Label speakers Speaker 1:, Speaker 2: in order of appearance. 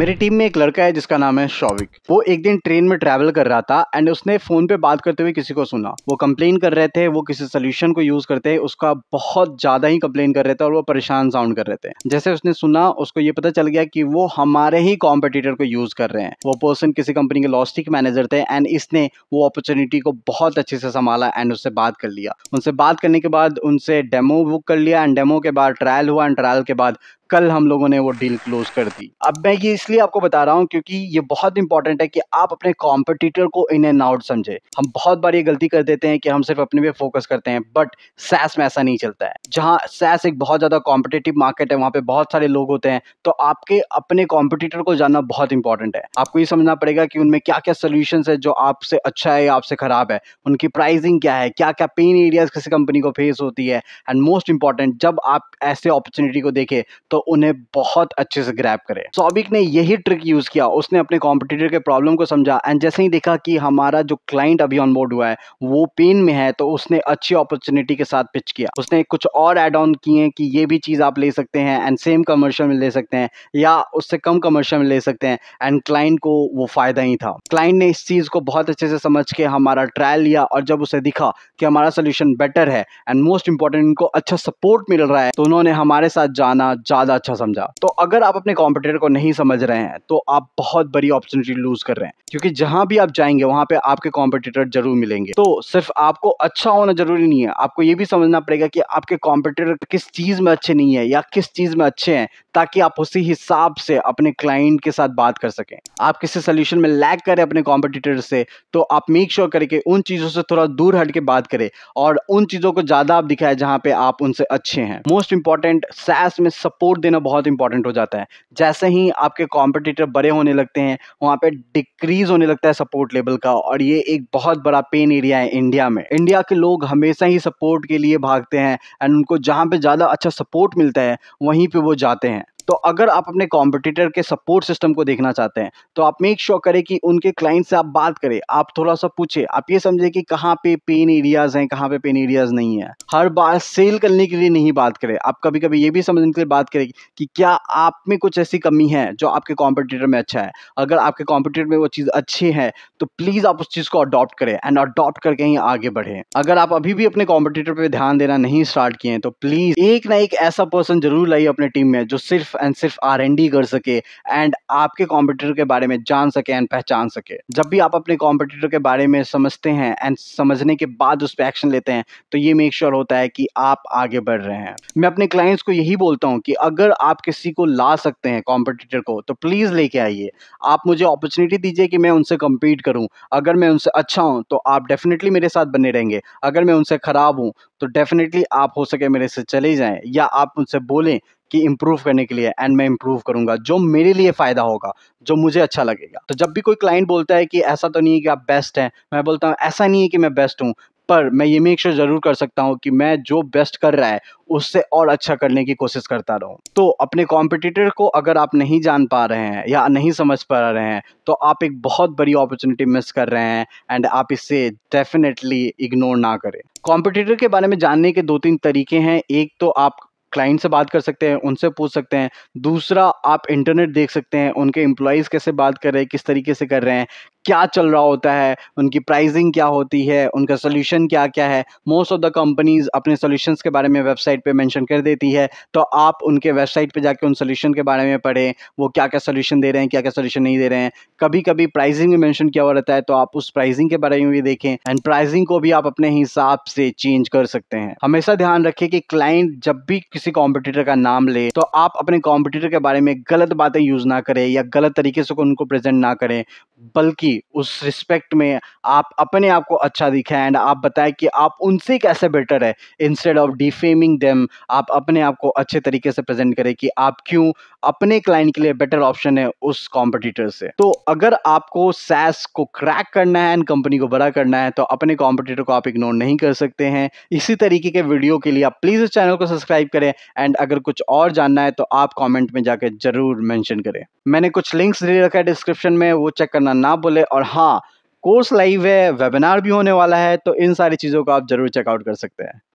Speaker 1: मेरी टीम में एक लड़का है जिसका नाम है शौविक वो एक दिन ट्रेन में ट्रैवल कर रहा था एंड उसने फोन पे बात करते हुए किसी को सुना वो कंप्लेन कर रहे थे वो किसी सोल्यूशन को यूज करते हैं उसका बहुत ज्यादा ही कंप्लेन कर रहे थे और वो परेशान साउंड कर रहे थे जैसे उसने सुना उसको ये पता चल गया कि वो हमारे ही कॉम्पिटिटर को यूज कर रहे हैं वो पर्सन किसी कंपनी के लॉस्टिक मैनेजर थे एंड इसने वो अपॉर्चुनिटी को बहुत अच्छे से संभाला एंड उससे बात कर लिया उनसे बात करने के बाद उनसे डेमो बुक कर लिया एंड डेमो के बाद ट्रायल हुआ एंड ट्रायल के बाद कल हम लोगों ने वो डील क्लोज कर दी अब मैं ये इसलिए आपको बता रहा हूँ क्योंकि ये बहुत इंपॉर्टेंट है कि आप अपने कॉम्पिटिटर को इन एंड आउट समझे हम बहुत बार ये गलती कर देते हैं कि हम सिर्फ अपने पे फोकस करते हैं बट सैस में ऐसा नहीं चलता है जहाँ सैस एक बहुत ज़्यादा कॉम्पिटेटिव मार्केट है वहाँ पे बहुत सारे लोग होते हैं तो आपके अपने कॉम्पिटिटर को जानना बहुत इंपॉर्टेंट है आपको ये समझना पड़ेगा कि उनमें क्या क्या सोल्यूशन है जो आपसे अच्छा है या आपसे खराब है उनकी प्राइसिंग क्या है क्या क्या पेन एरियाज किसी कंपनी को फेस होती है एंड मोस्ट इंपॉर्टेंट जब आप ऐसे अपॉर्चुनिटी को देखें तो उन्हें बहुत अच्छे से ग्रैप करे सोबिक ने यही ट्रिक यूज़ किया उसने अपने कॉम्पिटिटर के प्रॉब्लम को समझा एंड जैसे ही देखा कि हमारा जो क्लाइंट अभी ऑनबोर्ड हुआ है वो पेन में है तो उसने अच्छी अपॉर्चुनिटी के साथ पिच किया उसने कुछ और एड ऑन किए कि ये भी चीज़ आप ले सकते हैं एंड सेम कमर्शियल में ले सकते हैं या उससे कम कमर्शियल में ले सकते हैं एंड क्लाइंट को वो फ़ायदा ही था क्लाइंट ने इस चीज़ को बहुत अच्छे से समझ के हमारा ट्रायल लिया और जब उसे दिखा कि हमारा सोल्यूशन बेटर है एंड मोस्ट इंपॉर्टेंट इनको अच्छा सपोर्ट मिल रहा है तो उन्होंने हमारे साथ जाना जा ज़्यादा अच्छा समझा तो अगर आप अपने कॉम्पिटेटर को नहीं समझ रहे हैं तो आप बहुत बड़ी अपॉर्चुनिटी लूज कर रहे हैं क्योंकि जहां भी आप जाएंगे वहां पे आपके कॉम्पिटेटर जरूर मिलेंगे तो सिर्फ आपको अच्छा होना जरूरी नहीं है आपको ये भी समझना पड़ेगा कि आपके कॉम्पिटेटर किस चीज़ में अच्छे नहीं है या किस चीज़ में अच्छे हैं ताकि आप उसी हिसाब से अपने क्लाइंट के साथ बात कर सकें आप किसी सोल्यूशन में लैग करें अपने कॉम्पिटिटर से तो आप मेक श्योर करें कि उन चीज़ों से थोड़ा दूर हट के बात करें और उन चीज़ों को ज़्यादा आप दिखाएं जहाँ पे आप उनसे अच्छे हैं मोस्ट इंपॉर्टेंट सैस में सपोर्ट देना बहुत इंपॉर्टेंट हो जाता है जैसे ही आपके कॉम्पिटिटर बड़े होने लगते हैं वहाँ पर डिक्रीज होने लगता है सपोर्ट लेवल का और ये एक बहुत बड़ा पेन एरिया है इंडिया में इंडिया के लोग हमेशा ही सपोर्ट के लिए भागते हैं एंड उनको जहाँ पे ज़्यादा अच्छा सपोर्ट मिलता है वहीं पर वो जाते हैं तो अगर आप अपने कॉम्पिटिटर के सपोर्ट सिस्टम को देखना चाहते हैं तो आप मेक श्योर sure करें कि उनके क्लाइंट से आप बात करें आप थोड़ा सा पूछें आप ये समझे कि कहाँ पे पेन एरियाज हैं कहाँ पे पेन एरियाज नहीं है हर बार सेल करने के लिए नहीं बात करें आप कभी कभी ये भी समझने के लिए बात करें कि क्या आप में कुछ ऐसी कमी है जो आपके कॉम्पिटिटर में अच्छा है अगर आपके कॉम्पिटिटर में वो चीज़ अच्छी है तो प्लीज़ आप उस चीज़ को अडॉप्ट करें एंड अडॉप्ट करके ही आगे बढ़े अगर आप अभी भी अपने कॉम्पिटिटर पर ध्यान देना नहीं स्टार्ट किए हैं तो प्लीज़ एक ना एक ऐसा पर्सन जरूर लाइए अपने टीम में जो सिर्फ सिर्फ एंड सिर्फ आर कर सके एंड आपके कॉम्पिटिटर के बारे में जान सके एंड पहचान सके जब भी आप अपने कॉम्पिटिटर के बारे में समझते हैं एंड समझने के बाद उस पर एक्शन लेते हैं तो ये मेक श्योर sure होता है कि आप आगे बढ़ रहे हैं मैं अपने क्लाइंट्स को यही बोलता हूँ कि अगर आप किसी को ला सकते हैं कॉम्पिटिटर को तो प्लीज़ लेके आइए आप मुझे अपॉर्चुनिटी दीजिए कि मैं उनसे कम्पीट करूँ अगर मैं उनसे अच्छा हूँ तो आप डेफिनेटली मेरे साथ बने रहेंगे अगर मैं उनसे ख़राब हूँ तो डेफिनेटली आप हो सके मेरे से चले जाएं या आप उनसे बोलें कि इम्प्रूव करने के लिए एंड मैं इम्प्रूव करूंगा जो मेरे लिए फ़ायदा होगा जो मुझे अच्छा लगेगा तो जब भी कोई क्लाइंट बोलता है कि ऐसा तो नहीं है कि आप बेस्ट हैं मैं बोलता हूँ ऐसा नहीं है कि मैं बेस्ट हूँ पर मैं ये मेक श्योर ज़रूर कर सकता हूँ कि मैं जो बेस्ट कर रहा है उससे और अच्छा करने की कोशिश करता रहूँ तो अपने कॉम्पिटिटर को अगर आप नहीं जान पा रहे हैं या नहीं समझ पा रहे हैं तो आप एक बहुत बड़ी अपॉर्चुनिटी मिस कर रहे हैं एंड आप इसे डेफिनेटली इग्नोर ना करें कॉम्पिटिटर के बारे में जानने के दो तीन तरीके हैं एक तो आप क्लाइंट से बात कर सकते हैं उनसे पूछ सकते हैं दूसरा आप इंटरनेट देख सकते हैं उनके एम्प्लॉयज़ कैसे बात कर रहे हैं किस तरीके से कर रहे हैं क्या चल रहा होता है उनकी प्राइसिंग क्या होती है उनका सोल्यूशन क्या क्या है मोस्ट ऑफ द कंपनीज अपने सोल्यूशंस के बारे में वेबसाइट पे मेंशन कर देती है तो आप उनके वेबसाइट पे जाके उन सोल्यूशन के बारे में पढ़ें वो क्या क्या सोल्यूशन दे रहे हैं क्या क्या सोल्यूशन नहीं दे रहे हैं कभी कभी प्राइजिंग में मैंशन किया हुआ रहता है तो आप उस प्राइजिंग के बारे में भी देखें एंड प्राइजिंग को भी आप अपने हिसाब से चेंज कर सकते हैं हमेशा ध्यान रखें कि क्लाइंट जब भी किसी कॉम्पिटिटर का नाम ले तो आप अपने कॉम्पिटिटर के बारे में गलत बातें यूज ना करें या गलत तरीके से उनको प्रेजेंट ना करें बल्कि उस रिस्पेक्ट में आप अपने आप को अच्छा दिखाएं एंड आप बताएं कि आप उनसे कैसे बेटर है इंस्टेड ऑफ डिफेमिंग देम आप अपने आप को अच्छे तरीके से प्रेजेंट करें कि आप क्यों अपने क्लाइंट के लिए बेटर ऑप्शन है उस कॉम्पिटिटर से तो अगर आपको सैस को क्रैक करना है एंड कंपनी को बड़ा करना है तो अपने कॉम्पिटिटर को आप इग्नोर नहीं कर सकते हैं इसी तरीके के वीडियो के लिए आप प्लीज़ इस चैनल को सब्सक्राइब करें एंड अगर कुछ और जानना है तो आप कॉमेंट में जाकर जरूर मैंशन करें मैंने कुछ लिंक्स दे रखा है डिस्क्रिप्शन में वो चेक करना ना बोले होंगे और हाँ कोर्स लाइव है वेबिनार भी होने वाला है तो इन सारी चीज़ों को आप ज़रूर चेकआउट कर सकते हैं